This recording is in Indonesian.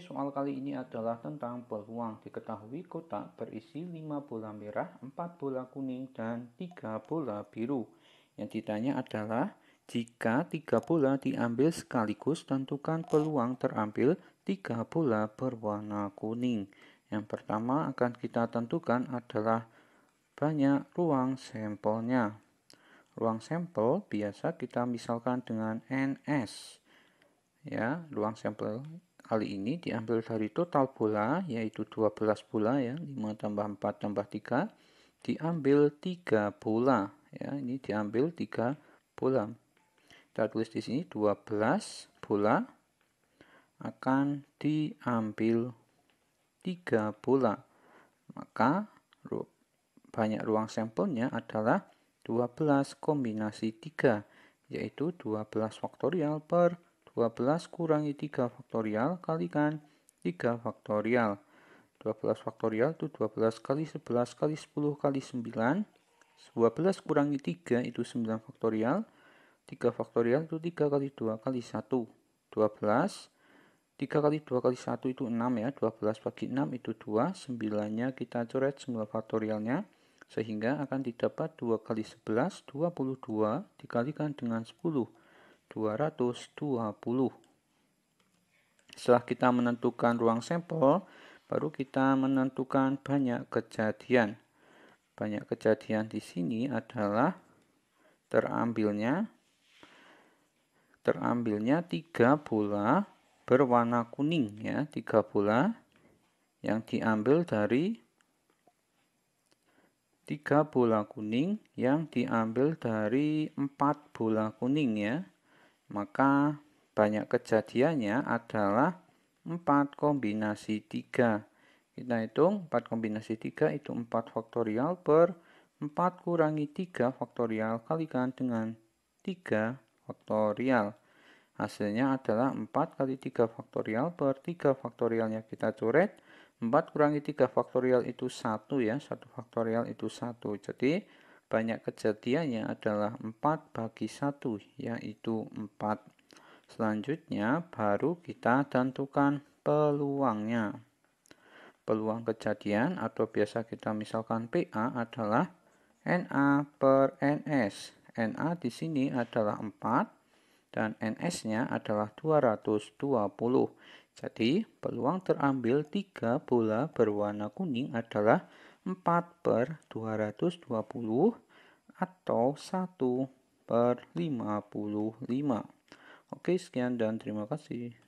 soal kali ini adalah tentang peluang. Diketahui kotak berisi 5 bola merah, 4 bola kuning, dan 3 bola biru. Yang ditanya adalah, jika 3 bola diambil sekaligus, tentukan peluang terambil 3 bola berwarna kuning. Yang pertama akan kita tentukan adalah banyak ruang sampelnya. Ruang sampel biasa kita misalkan dengan NS. Ya, ruang sampel kali ini diambil dari total bola, yaitu 12 bola ya, 5 tambah 4 tambah 3, diambil 3 bola. ya Ini diambil 3 bola. Kita tulis di sini 12 bola akan diambil 3 bola. Maka banyak ruang sampelnya adalah 12 kombinasi 3, yaitu 12 faktorial per 12 kurangi 3 faktorial kalikan 3 faktorial. 12 faktorial itu 12 kali 11 kali 10 kali 9. 12 kurangi 3 itu 9 faktorial. 3 faktorial itu 3 kali 2 kali 1. 12 3 kali 2 kali 1 itu 6 ya. 12 bagi 6 itu 2. 9-nya kita coret 9 faktorialnya. Sehingga akan didapat 2 kali 11, 22 dikalikan dengan 10. 220. Setelah kita menentukan ruang sampel, baru kita menentukan banyak kejadian. Banyak kejadian di sini adalah terambilnya terambilnya tiga bola berwarna kuning ya, tiga bola yang diambil dari tiga bola kuning yang diambil dari empat bola kuning ya. Maka banyak kejadiannya adalah 4 kombinasi 3. Kita hitung 4 kombinasi 3 itu 4 faktorial per 4 kurangi 3 faktorial kalikan dengan 3 faktorial. Hasilnya adalah 4 kali 3 faktorial per 3 faktorialnya kita coret. 4 kurangi 3 faktorial itu 1 ya. 1 faktorial itu 1. Jadi banyak kejadiannya adalah empat bagi satu yaitu empat. Selanjutnya, baru kita tentukan peluangnya. Peluang kejadian atau biasa kita misalkan PA adalah NA per NS. NA di sini adalah 4 dan NS-nya adalah 220. Jadi, peluang terambil 3 bola berwarna kuning adalah 4 per 220 atau 1 per 55. Oke, sekian dan terima kasih.